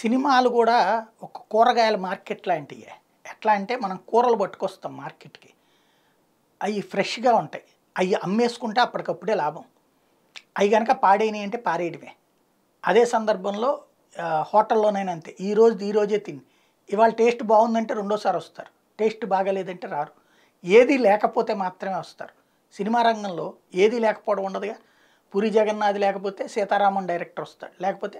సినిమాలు కూడా ఒక కూరగాయల మార్కెట్ లాంటివి ఎట్లా అంటే మనం కూరలు పట్టుకొస్తాం మార్కెట్కి అవి ఫ్రెష్గా ఉంటాయి అవి అమ్మేసుకుంటే అప్పటికప్పుడే లాభం అవి కనుక పాడైనవి అంటే పారేయడమే అదే సందర్భంలో హోటల్లోనైనా అంతే ఈ ఈ రోజే తిని ఇవాళ టేస్ట్ బాగుందంటే రెండోసారి వస్తారు టేస్ట్ బాగాలేదంటే రారు ఏది లేకపోతే మాత్రమే వస్తారు సినిమా రంగంలో ఏది లేకపోవడం ఉండదుగా పూరి జగన్నాథ్ లేకపోతే సీతారామన్ డైరెక్టర్ వస్తాడు లేకపోతే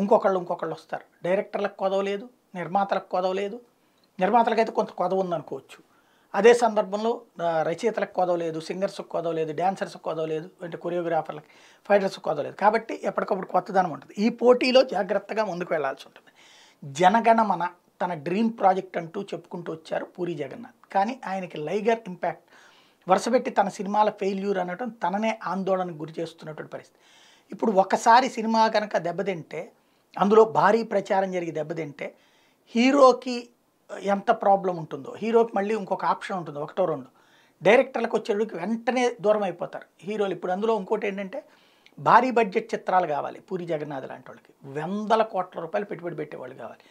ఇంకొకళ్ళు ఇంకొకళ్ళు వస్తారు డైరెక్టర్లకు కొదవ లేదు నిర్మాతలకు కొదవ లేదు నిర్మాతలకైతే కొంత కొదవ ఉందనుకోవచ్చు అదే సందర్భంలో రచయితలకు కొదవ లేదు సింగర్స్కి కొదవ లేదు డ్యాన్సర్స్కి కొదవ లేదు అంటే కొరియోగ్రాఫర్లకి ఫైటర్స్కి కొదవ లేదు కాబట్టి ఎప్పటికప్పుడు కొత్తదనం ఉంటుంది ఈ పోటీలో జాగ్రత్తగా ముందుకు వెళ్లాల్సి ఉంటుంది జనగణమన తన డ్రీమ్ ప్రాజెక్ట్ అంటూ చెప్పుకుంటూ వచ్చారు పూరి జగన్నాథ్ కానీ ఆయనకి లైగర్ ఇంపాక్ట్ వరుసపెట్టి తన సినిమాల ఫెయిల్యూర్ అనడం తననే ఆందోళనకు గురి చేస్తున్నటువంటి పరిస్థితి ఇప్పుడు ఒకసారి సినిమా కనుక దెబ్బతింటే అందులో భారీ ప్రచారం జరిగి దెబ్బతింటే హీరోకి ఎంత ప్రాబ్లం ఉంటుందో హీరోకి మళ్ళీ ఇంకొక ఆప్షన్ ఉంటుంది ఒకటో రెండు డైరెక్టర్లకు వచ్చేటికి వెంటనే దూరం అయిపోతారు హీరోలు ఇప్పుడు అందులో ఇంకోటి ఏంటంటే భారీ బడ్జెట్ చిత్రాలు కావాలి పూరి జగన్నాథ్ లాంటి వాళ్ళకి వందల కోట్ల రూపాయలు పెట్టుబడి పెట్టేవాళ్ళు కావాలి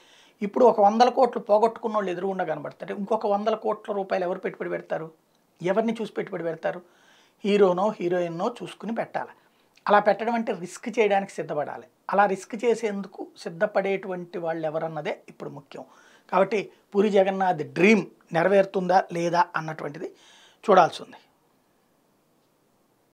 ఇప్పుడు ఒక వందల కోట్లు పోగొట్టుకున్న వాళ్ళు ఎదురుగుండా కనబడతారు ఇంకొక వందల కోట్ల రూపాయలు ఎవరు పెట్టుబడి పెడతారు ఎవరిని చూసి పెట్టుబడి పెడతారు హీరోనో హీరోయిన్నో చూసుకుని పెట్టాలి అలా పెట్టడం అంటే రిస్క్ చేయడానికి సిద్ధపడాలి అలా రిస్క్ చేసేందుకు సిద్ధపడేటువంటి వాళ్ళు ఎవరన్నదే ఇప్పుడు ముఖ్యం కాబట్టి పూరి జగన్నాథ్ డ్రీమ్ నెరవేరుతుందా లేదా అన్నటువంటిది చూడాల్సి ఉంది